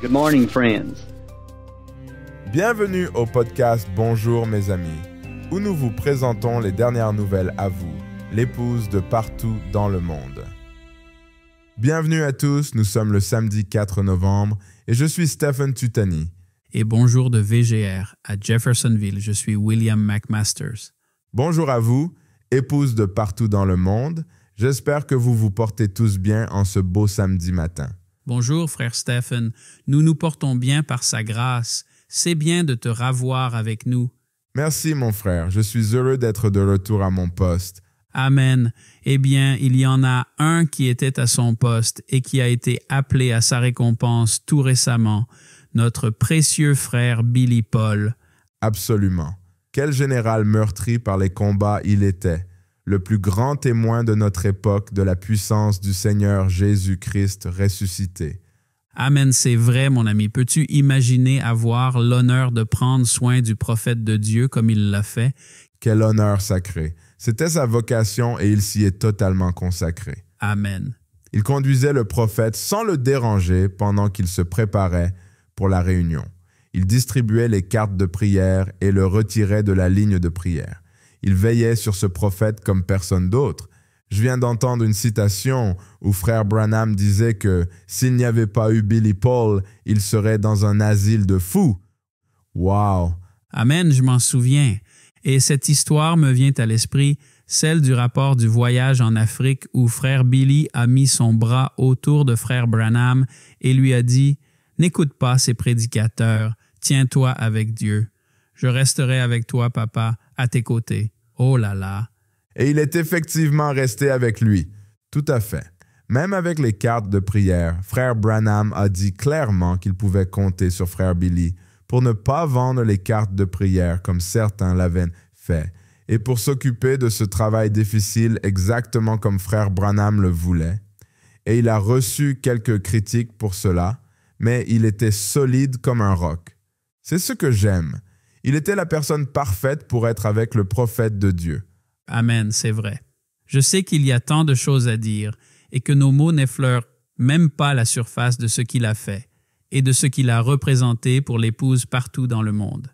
Good morning, Bienvenue au podcast Bonjour, mes amis, où nous vous présentons les dernières nouvelles à vous, l'épouse de partout dans le monde. Bienvenue à tous, nous sommes le samedi 4 novembre et je suis Stephen Tutani. Et bonjour de VGR à Jeffersonville, je suis William McMasters. Bonjour à vous, épouse de partout dans le monde. J'espère que vous vous portez tous bien en ce beau samedi matin. Bonjour, frère Stephen, nous nous portons bien par sa grâce. C'est bien de te ravoir avec nous. Merci, mon frère. Je suis heureux d'être de retour à mon poste. Amen. Eh bien, il y en a un qui était à son poste et qui a été appelé à sa récompense tout récemment, notre précieux frère Billy Paul. Absolument. Quel général meurtri par les combats il était le plus grand témoin de notre époque de la puissance du Seigneur Jésus-Christ ressuscité. Amen, c'est vrai, mon ami. Peux-tu imaginer avoir l'honneur de prendre soin du prophète de Dieu comme il l'a fait? Quel honneur sacré. C'était sa vocation et il s'y est totalement consacré. Amen. Il conduisait le prophète sans le déranger pendant qu'il se préparait pour la réunion. Il distribuait les cartes de prière et le retirait de la ligne de prière. Il veillait sur ce prophète comme personne d'autre. Je viens d'entendre une citation où frère Branham disait que s'il n'y avait pas eu Billy Paul, il serait dans un asile de fous. Wow! Amen, je m'en souviens. Et cette histoire me vient à l'esprit, celle du rapport du voyage en Afrique où frère Billy a mis son bras autour de frère Branham et lui a dit N'écoute pas ces prédicateurs, tiens-toi avec Dieu. Je resterai avec toi, papa, à tes côtés. Oh là là. Et il est effectivement resté avec lui. Tout à fait. Même avec les cartes de prière, frère Branham a dit clairement qu'il pouvait compter sur frère Billy pour ne pas vendre les cartes de prière comme certains l'avaient fait, et pour s'occuper de ce travail difficile exactement comme frère Branham le voulait. Et il a reçu quelques critiques pour cela, mais il était solide comme un roc. C'est ce que j'aime, il était la personne parfaite pour être avec le prophète de Dieu. Amen, c'est vrai. Je sais qu'il y a tant de choses à dire et que nos mots n'effleurent même pas la surface de ce qu'il a fait et de ce qu'il a représenté pour l'épouse partout dans le monde.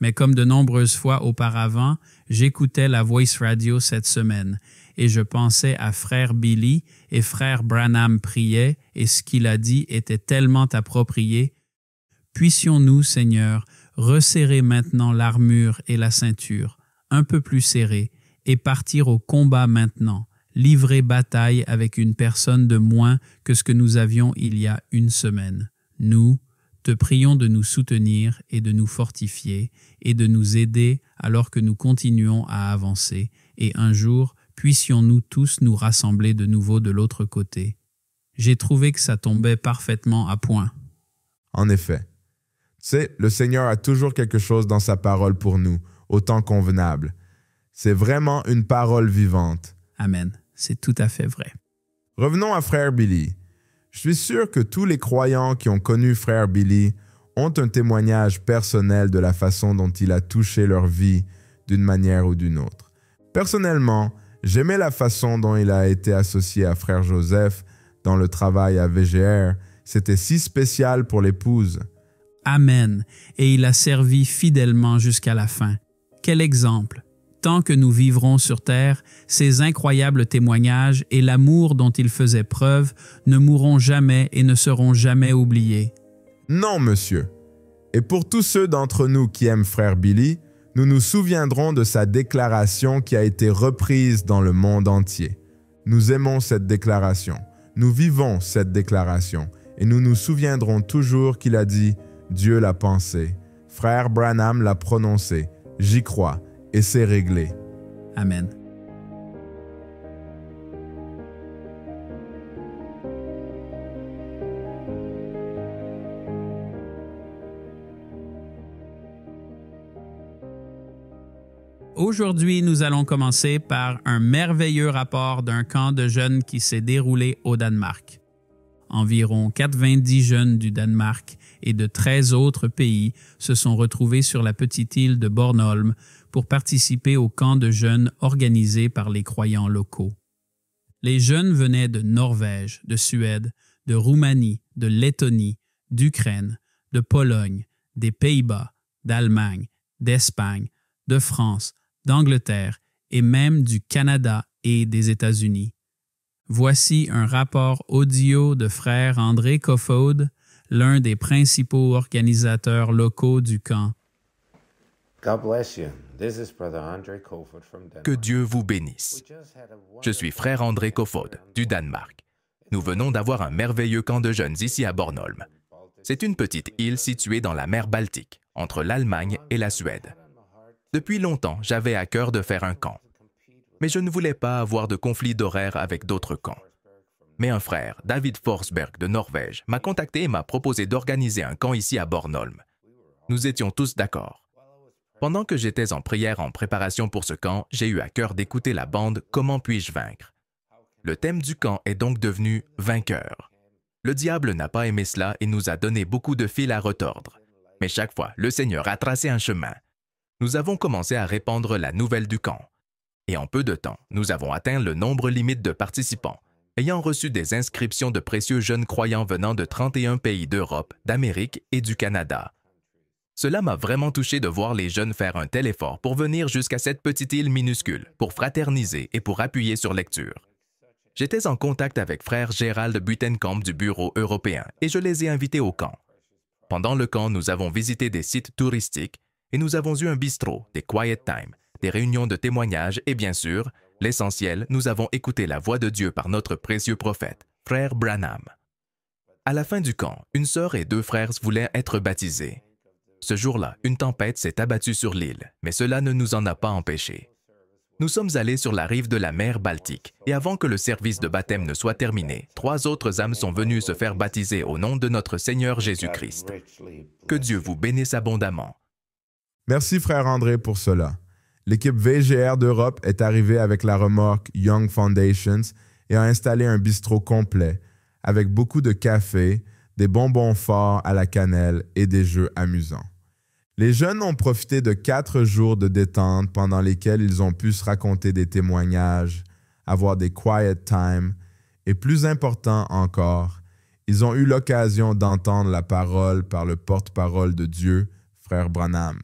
Mais comme de nombreuses fois auparavant, j'écoutais la Voice Radio cette semaine et je pensais à frère Billy et frère Branham priait et ce qu'il a dit était tellement approprié. Puissions-nous, Seigneur, Resserrer maintenant l'armure et la ceinture, un peu plus serrées, et partir au combat maintenant, livrer bataille avec une personne de moins que ce que nous avions il y a une semaine. Nous, te prions de nous soutenir et de nous fortifier, et de nous aider alors que nous continuons à avancer, et un jour, puissions-nous tous nous rassembler de nouveau de l'autre côté. J'ai trouvé que ça tombait parfaitement à point. En effet, c'est « le Seigneur a toujours quelque chose dans sa parole pour nous, autant convenable. C'est vraiment une parole vivante. Amen. C'est tout à fait vrai. Revenons à Frère Billy. Je suis sûr que tous les croyants qui ont connu Frère Billy ont un témoignage personnel de la façon dont il a touché leur vie d'une manière ou d'une autre. Personnellement, j'aimais la façon dont il a été associé à Frère Joseph dans le travail à VGR. C'était si spécial pour l'épouse. Amen, et il a servi fidèlement jusqu'à la fin. Quel exemple! Tant que nous vivrons sur terre, ces incroyables témoignages et l'amour dont il faisait preuve ne mourront jamais et ne seront jamais oubliés. Non, monsieur. Et pour tous ceux d'entre nous qui aiment frère Billy, nous nous souviendrons de sa déclaration qui a été reprise dans le monde entier. Nous aimons cette déclaration, nous vivons cette déclaration, et nous nous souviendrons toujours qu'il a dit ⁇ Dieu l'a pensé. Frère Branham l'a prononcé. J'y crois. Et c'est réglé. Amen. Aujourd'hui, nous allons commencer par un merveilleux rapport d'un camp de jeunes qui s'est déroulé au Danemark. Environ 90 jeunes du Danemark et de 13 autres pays se sont retrouvés sur la petite île de Bornholm pour participer au camp de jeunes organisé par les croyants locaux. Les jeunes venaient de Norvège, de Suède, de Roumanie, de Lettonie, d'Ukraine, de Pologne, des Pays-Bas, d'Allemagne, d'Espagne, de France, d'Angleterre et même du Canada et des États-Unis. Voici un rapport audio de frère André Kofod, l'un des principaux organisateurs locaux du camp. Que Dieu vous bénisse. Je suis frère André Kofod, du Danemark. Nous venons d'avoir un merveilleux camp de jeunes ici à Bornholm. C'est une petite île située dans la mer Baltique, entre l'Allemagne et la Suède. Depuis longtemps, j'avais à cœur de faire un camp mais je ne voulais pas avoir de conflit d'horaire avec d'autres camps. Mais un frère, David Forsberg de Norvège, m'a contacté et m'a proposé d'organiser un camp ici à Bornholm. Nous étions tous d'accord. Pendant que j'étais en prière en préparation pour ce camp, j'ai eu à cœur d'écouter la bande Comment puis-je vaincre Le thème du camp est donc devenu Vainqueur. Le diable n'a pas aimé cela et nous a donné beaucoup de fils à retordre. Mais chaque fois, le Seigneur a tracé un chemin. Nous avons commencé à répandre la nouvelle du camp. Et en peu de temps, nous avons atteint le nombre limite de participants, ayant reçu des inscriptions de précieux jeunes croyants venant de 31 pays d'Europe, d'Amérique et du Canada. Cela m'a vraiment touché de voir les jeunes faire un tel effort pour venir jusqu'à cette petite île minuscule, pour fraterniser et pour appuyer sur lecture. J'étais en contact avec frère Gérald Butenkamp du Bureau européen et je les ai invités au camp. Pendant le camp, nous avons visité des sites touristiques et nous avons eu un bistrot, des quiet time », des réunions de témoignages et bien sûr, l'essentiel, nous avons écouté la voix de Dieu par notre précieux prophète, frère Branham. À la fin du camp, une sœur et deux frères voulaient être baptisés. Ce jour-là, une tempête s'est abattue sur l'île, mais cela ne nous en a pas empêchés. Nous sommes allés sur la rive de la mer Baltique, et avant que le service de baptême ne soit terminé, trois autres âmes sont venues se faire baptiser au nom de notre Seigneur Jésus-Christ. Que Dieu vous bénisse abondamment. Merci, frère André, pour cela. L'équipe VGR d'Europe est arrivée avec la remorque Young Foundations et a installé un bistrot complet, avec beaucoup de café, des bonbons forts à la cannelle et des jeux amusants. Les jeunes ont profité de quatre jours de détente pendant lesquels ils ont pu se raconter des témoignages, avoir des quiet time et plus important encore, ils ont eu l'occasion d'entendre la parole par le porte-parole de Dieu, frère Branham.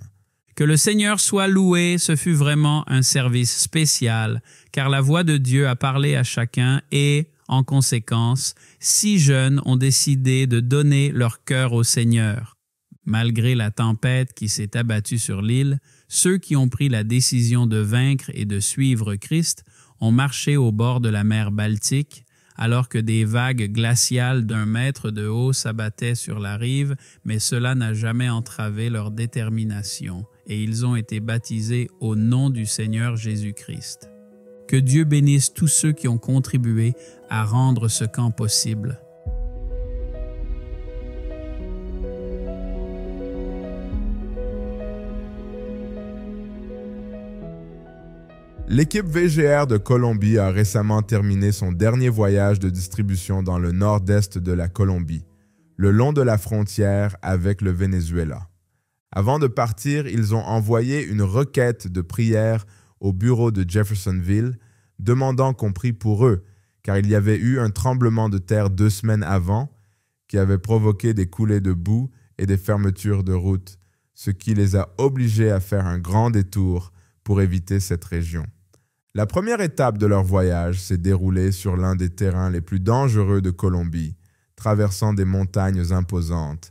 Que le Seigneur soit loué, ce fut vraiment un service spécial, car la voix de Dieu a parlé à chacun et, en conséquence, six jeunes ont décidé de donner leur cœur au Seigneur. Malgré la tempête qui s'est abattue sur l'île, ceux qui ont pris la décision de vaincre et de suivre Christ ont marché au bord de la mer Baltique, alors que des vagues glaciales d'un mètre de haut s'abattaient sur la rive, mais cela n'a jamais entravé leur détermination et ils ont été baptisés au nom du Seigneur Jésus-Christ. Que Dieu bénisse tous ceux qui ont contribué à rendre ce camp possible. L'équipe VGR de Colombie a récemment terminé son dernier voyage de distribution dans le nord-est de la Colombie, le long de la frontière avec le Venezuela. Avant de partir, ils ont envoyé une requête de prière au bureau de Jeffersonville, demandant qu'on prie pour eux, car il y avait eu un tremblement de terre deux semaines avant qui avait provoqué des coulées de boue et des fermetures de routes, ce qui les a obligés à faire un grand détour pour éviter cette région. La première étape de leur voyage s'est déroulée sur l'un des terrains les plus dangereux de Colombie, traversant des montagnes imposantes,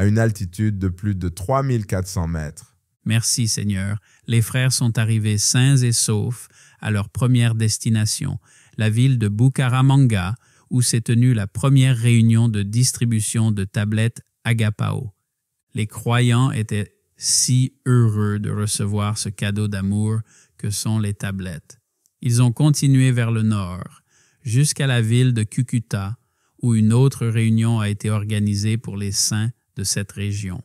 à une altitude de plus de 3400 mètres. Merci Seigneur, les frères sont arrivés sains et saufs à leur première destination, la ville de Bukaramanga, où s'est tenue la première réunion de distribution de tablettes Agapao. Les croyants étaient si heureux de recevoir ce cadeau d'amour que sont les tablettes. Ils ont continué vers le nord, jusqu'à la ville de Cucuta, où une autre réunion a été organisée pour les saints de cette région.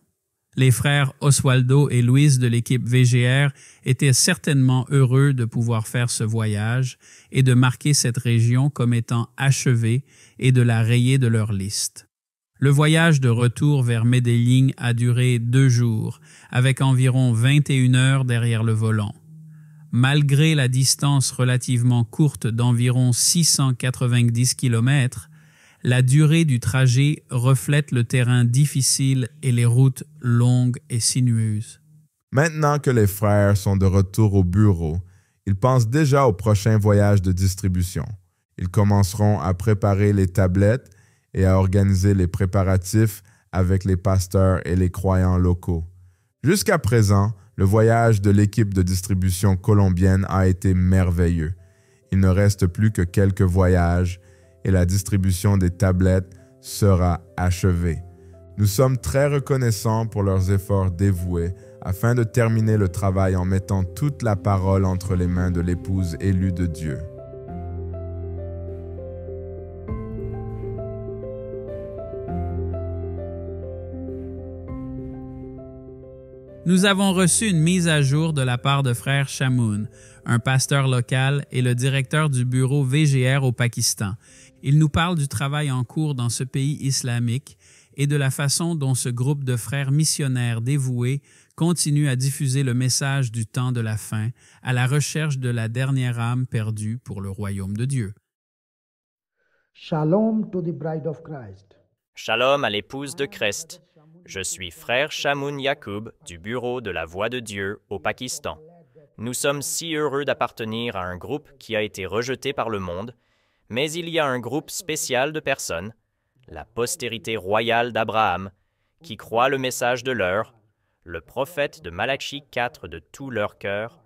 Les frères Oswaldo et louise de l'équipe VGR étaient certainement heureux de pouvoir faire ce voyage et de marquer cette région comme étant achevée et de la rayer de leur liste. Le voyage de retour vers Medellín a duré deux jours, avec environ 21 heures derrière le volant. Malgré la distance relativement courte d'environ 690 kilomètres, la durée du trajet reflète le terrain difficile et les routes longues et sinueuses. Maintenant que les frères sont de retour au bureau, ils pensent déjà au prochain voyage de distribution. Ils commenceront à préparer les tablettes et à organiser les préparatifs avec les pasteurs et les croyants locaux. Jusqu'à présent, le voyage de l'équipe de distribution colombienne a été merveilleux. Il ne reste plus que quelques voyages et la distribution des tablettes sera achevée. Nous sommes très reconnaissants pour leurs efforts dévoués afin de terminer le travail en mettant toute la parole entre les mains de l'épouse élue de Dieu. Nous avons reçu une mise à jour de la part de Frère chamoun, un pasteur local et le directeur du bureau VGR au Pakistan il nous parle du travail en cours dans ce pays islamique et de la façon dont ce groupe de frères missionnaires dévoués continue à diffuser le message du temps de la fin à la recherche de la dernière âme perdue pour le royaume de Dieu. Shalom, to the bride of Christ. Shalom à l'épouse de Christ. Je suis frère Shamoun Yacoub du bureau de la Voix de Dieu au Pakistan. Nous sommes si heureux d'appartenir à un groupe qui a été rejeté par le monde mais il y a un groupe spécial de personnes, la postérité royale d'Abraham, qui croit le message de l'heure, le prophète de Malachie 4 de tout leur cœur,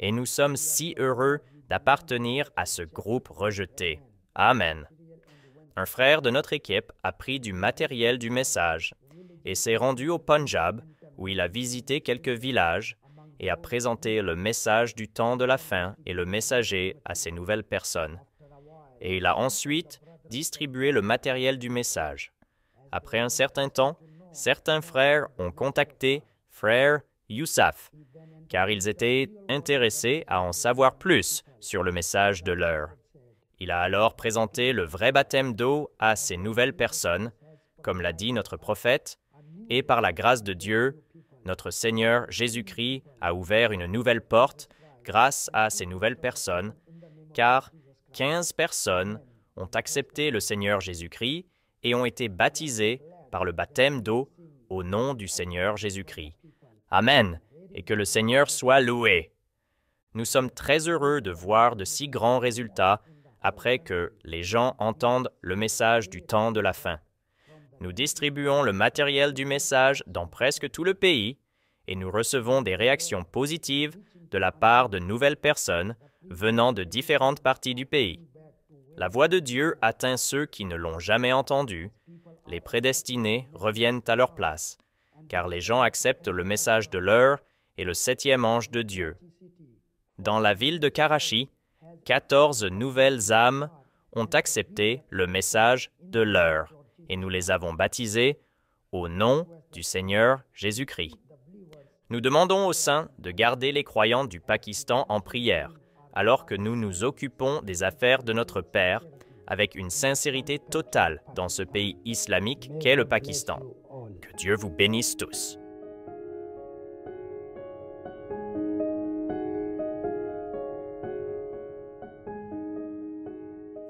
et nous sommes si heureux d'appartenir à ce groupe rejeté. Amen. Un frère de notre équipe a pris du matériel du message et s'est rendu au Punjab, où il a visité quelques villages et a présenté le message du temps de la fin et le messager à ces nouvelles personnes et il a ensuite distribué le matériel du message. Après un certain temps, certains frères ont contacté frère Youssaf, car ils étaient intéressés à en savoir plus sur le message de l'heure. Il a alors présenté le vrai baptême d'eau à ces nouvelles personnes, comme l'a dit notre prophète, et par la grâce de Dieu, notre Seigneur Jésus-Christ a ouvert une nouvelle porte grâce à ces nouvelles personnes, car 15 personnes ont accepté le Seigneur Jésus-Christ et ont été baptisées par le baptême d'eau au nom du Seigneur Jésus-Christ. Amen, et que le Seigneur soit loué. Nous sommes très heureux de voir de si grands résultats après que les gens entendent le message du temps de la fin. Nous distribuons le matériel du message dans presque tout le pays et nous recevons des réactions positives de la part de nouvelles personnes venant de différentes parties du pays. La voix de Dieu atteint ceux qui ne l'ont jamais entendue, les prédestinés reviennent à leur place, car les gens acceptent le message de l'heure et le septième ange de Dieu. Dans la ville de Karachi, 14 nouvelles âmes ont accepté le message de l'heure, et nous les avons baptisées au nom du Seigneur Jésus-Christ. Nous demandons aux saints de garder les croyants du Pakistan en prière, alors que nous nous occupons des affaires de notre Père avec une sincérité totale dans ce pays islamique qu'est le Pakistan. Que Dieu vous bénisse tous.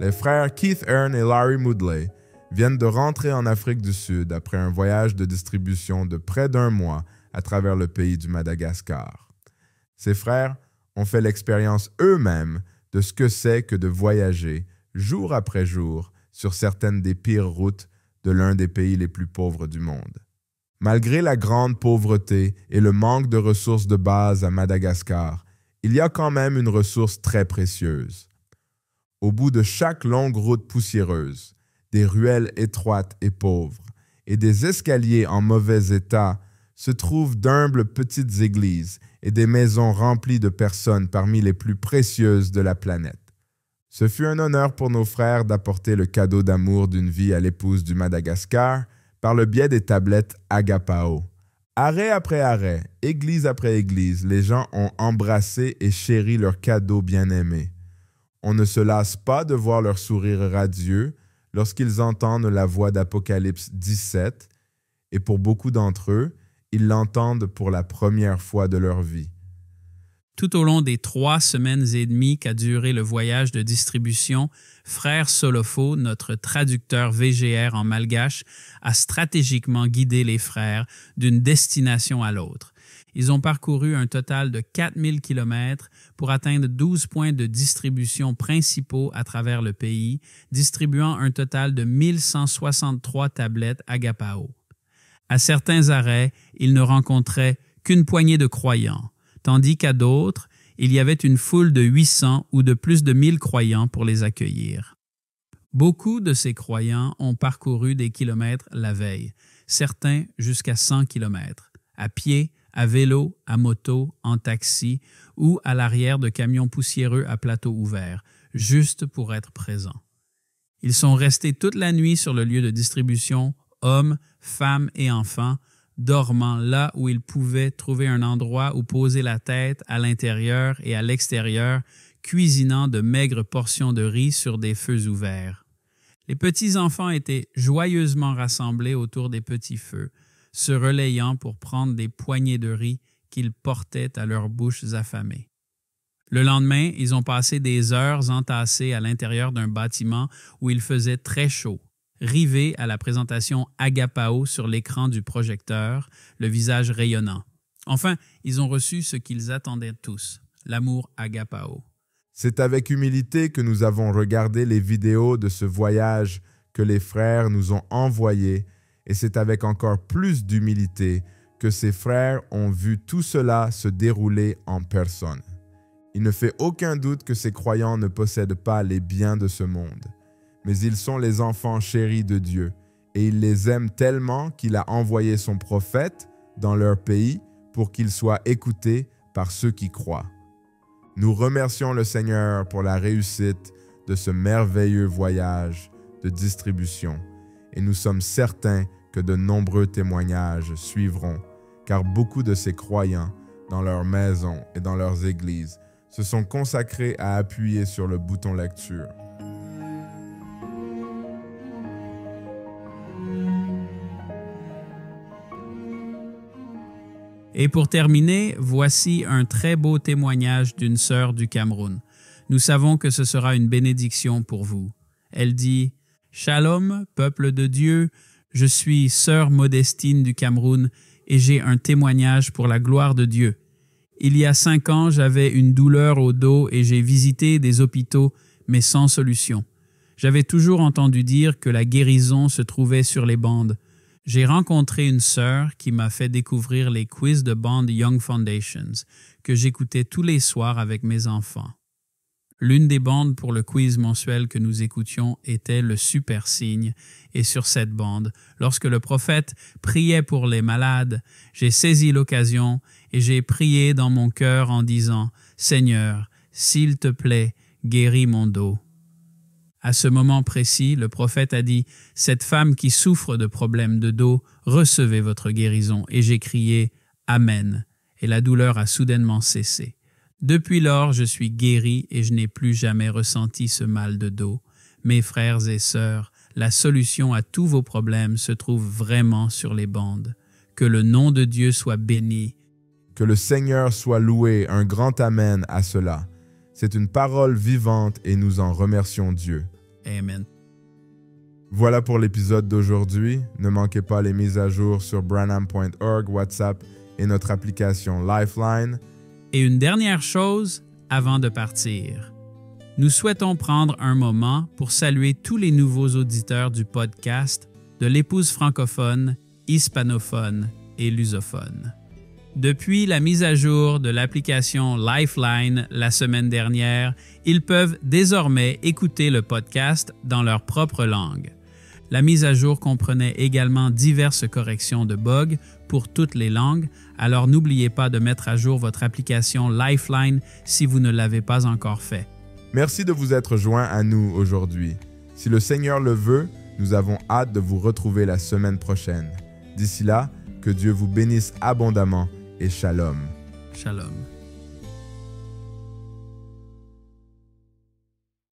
Les frères Keith Earn et Larry Moodley viennent de rentrer en Afrique du Sud après un voyage de distribution de près d'un mois à travers le pays du Madagascar. Ces frères ont fait l'expérience eux-mêmes de ce que c'est que de voyager jour après jour sur certaines des pires routes de l'un des pays les plus pauvres du monde. Malgré la grande pauvreté et le manque de ressources de base à Madagascar, il y a quand même une ressource très précieuse. Au bout de chaque longue route poussiéreuse, des ruelles étroites et pauvres, et des escaliers en mauvais état se trouvent d'humbles petites églises et des maisons remplies de personnes parmi les plus précieuses de la planète. Ce fut un honneur pour nos frères d'apporter le cadeau d'amour d'une vie à l'épouse du Madagascar par le biais des tablettes Agapao. Arrêt après arrêt, église après église, les gens ont embrassé et chéri leur cadeau bien-aimé. On ne se lasse pas de voir leur sourire radieux lorsqu'ils entendent la voix d'Apocalypse 17, et pour beaucoup d'entre eux, ils l'entendent pour la première fois de leur vie. Tout au long des trois semaines et demie qu'a duré le voyage de distribution, Frère Solofo, notre traducteur VGR en malgache, a stratégiquement guidé les frères d'une destination à l'autre. Ils ont parcouru un total de 4000 km pour atteindre 12 points de distribution principaux à travers le pays, distribuant un total de 1163 tablettes Agapao. À certains arrêts, ils ne rencontraient qu'une poignée de croyants, tandis qu'à d'autres, il y avait une foule de 800 ou de plus de 1000 croyants pour les accueillir. Beaucoup de ces croyants ont parcouru des kilomètres la veille, certains jusqu'à 100 kilomètres, à pied, à vélo, à moto, en taxi ou à l'arrière de camions poussiéreux à plateau ouvert, juste pour être présents. Ils sont restés toute la nuit sur le lieu de distribution hommes, femmes et enfants, dormant là où ils pouvaient trouver un endroit où poser la tête à l'intérieur et à l'extérieur, cuisinant de maigres portions de riz sur des feux ouverts. Les petits-enfants étaient joyeusement rassemblés autour des petits feux, se relayant pour prendre des poignées de riz qu'ils portaient à leurs bouches affamées. Le lendemain, ils ont passé des heures entassés à l'intérieur d'un bâtiment où il faisait très chaud, Rivés à la présentation Agapao sur l'écran du projecteur, le visage rayonnant. Enfin, ils ont reçu ce qu'ils attendaient tous, l'amour Agapao. C'est avec humilité que nous avons regardé les vidéos de ce voyage que les frères nous ont envoyées, et c'est avec encore plus d'humilité que ces frères ont vu tout cela se dérouler en personne. Il ne fait aucun doute que ces croyants ne possèdent pas les biens de ce monde mais ils sont les enfants chéris de Dieu, et il les aime tellement qu'il a envoyé son prophète dans leur pays pour qu'ils soient écoutés par ceux qui croient. Nous remercions le Seigneur pour la réussite de ce merveilleux voyage de distribution, et nous sommes certains que de nombreux témoignages suivront, car beaucoup de ces croyants, dans leurs maisons et dans leurs églises, se sont consacrés à appuyer sur le bouton lecture. Et pour terminer, voici un très beau témoignage d'une sœur du Cameroun. Nous savons que ce sera une bénédiction pour vous. Elle dit Shalom, peuple de Dieu, je suis sœur Modestine du Cameroun et j'ai un témoignage pour la gloire de Dieu. Il y a cinq ans, j'avais une douleur au dos et j'ai visité des hôpitaux, mais sans solution. J'avais toujours entendu dire que la guérison se trouvait sur les bandes. J'ai rencontré une sœur qui m'a fait découvrir les quiz de bande Young Foundations que j'écoutais tous les soirs avec mes enfants. L'une des bandes pour le quiz mensuel que nous écoutions était le super signe, et sur cette bande, lorsque le prophète priait pour les malades, j'ai saisi l'occasion et j'ai prié dans mon cœur en disant Seigneur, s'il te plaît, guéris mon dos. À ce moment précis, le prophète a dit, Cette femme qui souffre de problèmes de dos, recevez votre guérison. Et j'ai crié, Amen. Et la douleur a soudainement cessé. Depuis lors, je suis guéri et je n'ai plus jamais ressenti ce mal de dos. Mes frères et sœurs, la solution à tous vos problèmes se trouve vraiment sur les bandes. Que le nom de Dieu soit béni. Que le Seigneur soit loué, un grand Amen à cela. C'est une parole vivante et nous en remercions Dieu. Amen. Voilà pour l'épisode d'aujourd'hui. Ne manquez pas les mises à jour sur branham.org, WhatsApp et notre application Lifeline. Et une dernière chose avant de partir. Nous souhaitons prendre un moment pour saluer tous les nouveaux auditeurs du podcast de l'épouse francophone, hispanophone et lusophone. Depuis la mise à jour de l'application Lifeline la semaine dernière, ils peuvent désormais écouter le podcast dans leur propre langue. La mise à jour comprenait également diverses corrections de bugs pour toutes les langues, alors n'oubliez pas de mettre à jour votre application Lifeline si vous ne l'avez pas encore fait. Merci de vous être joint à nous aujourd'hui. Si le Seigneur le veut, nous avons hâte de vous retrouver la semaine prochaine. D'ici là, que Dieu vous bénisse abondamment et shalom. Shalom.